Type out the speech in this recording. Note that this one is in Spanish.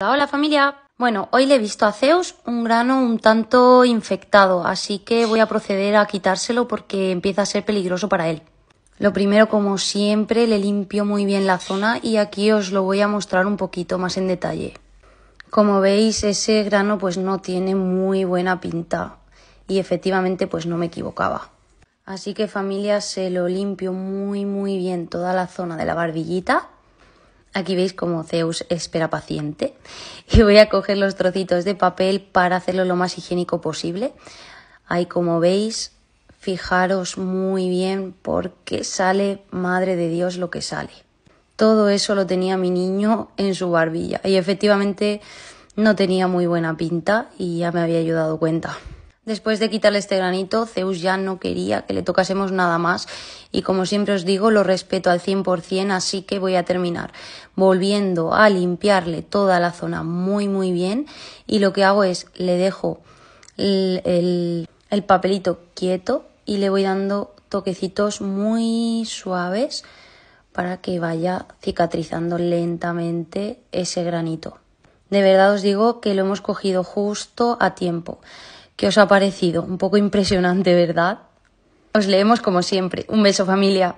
Hola familia. Bueno, hoy le he visto a Zeus un grano un tanto infectado, así que voy a proceder a quitárselo porque empieza a ser peligroso para él. Lo primero, como siempre, le limpio muy bien la zona y aquí os lo voy a mostrar un poquito más en detalle. Como veis, ese grano pues no tiene muy buena pinta y efectivamente pues no me equivocaba. Así que familia, se lo limpio muy muy bien toda la zona de la barbillita Aquí veis como Zeus espera paciente. Y voy a coger los trocitos de papel para hacerlo lo más higiénico posible. Ahí como veis, fijaros muy bien porque sale, madre de Dios, lo que sale. Todo eso lo tenía mi niño en su barbilla y efectivamente no tenía muy buena pinta y ya me había yo dado cuenta. Después de quitarle este granito, Zeus ya no quería que le tocásemos nada más y como siempre os digo, lo respeto al 100%, así que voy a terminar volviendo a limpiarle toda la zona muy muy bien y lo que hago es le dejo el, el papelito quieto y le voy dando toquecitos muy suaves para que vaya cicatrizando lentamente ese granito. De verdad os digo que lo hemos cogido justo a tiempo. ¿Qué os ha parecido? Un poco impresionante, ¿verdad? Os leemos como siempre. Un beso familia.